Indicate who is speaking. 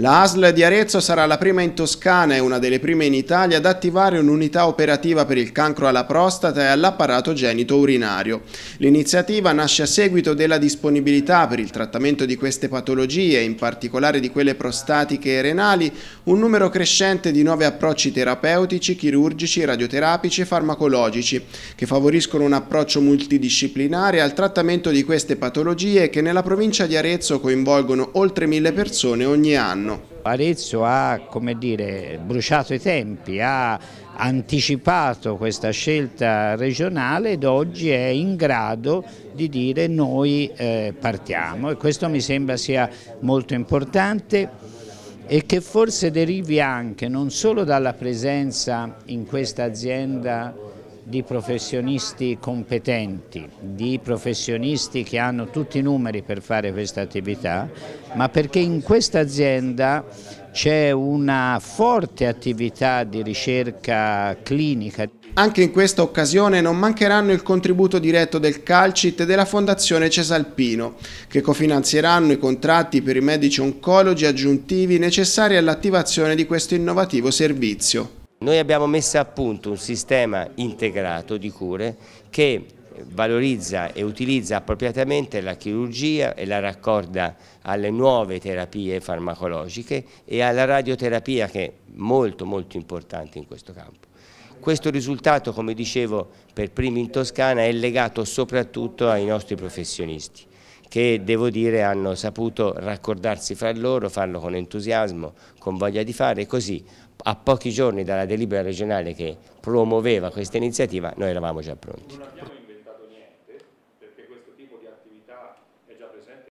Speaker 1: La ASL di Arezzo sarà la prima in Toscana e una delle prime in Italia ad attivare un'unità operativa per il cancro alla prostata e all'apparato genito urinario. L'iniziativa nasce a seguito della disponibilità per il trattamento di queste patologie, in particolare di quelle prostatiche e renali, un numero crescente di nuovi approcci terapeutici, chirurgici, radioterapici e farmacologici, che favoriscono un approccio multidisciplinare al trattamento di queste patologie che nella provincia di Arezzo coinvolgono oltre mille persone ogni anno.
Speaker 2: Arezzo ha
Speaker 1: dire, bruciato i
Speaker 2: tempi, ha anticipato questa scelta regionale ed oggi è in grado di dire noi eh, partiamo e questo mi sembra sia molto importante e che forse derivi anche non solo dalla presenza in questa azienda di professionisti competenti, di professionisti che hanno tutti i numeri per fare questa attività, ma perché in questa azienda c'è una forte attività
Speaker 1: di ricerca clinica. Anche in questa occasione non mancheranno il contributo diretto del Calcit e della Fondazione Cesalpino, che cofinanzieranno i contratti per i medici oncologi aggiuntivi necessari all'attivazione di questo innovativo servizio. Noi abbiamo messo a punto un sistema integrato di cure che
Speaker 3: valorizza e utilizza appropriatamente la chirurgia e la raccorda alle nuove terapie farmacologiche e alla radioterapia che è molto molto importante in questo campo. Questo risultato, come dicevo, per primi in Toscana è legato soprattutto ai nostri professionisti che devo dire hanno saputo raccordarsi fra loro, farlo con entusiasmo, con voglia di fare, così a pochi giorni dalla delibera regionale che promuoveva questa iniziativa noi eravamo già pronti.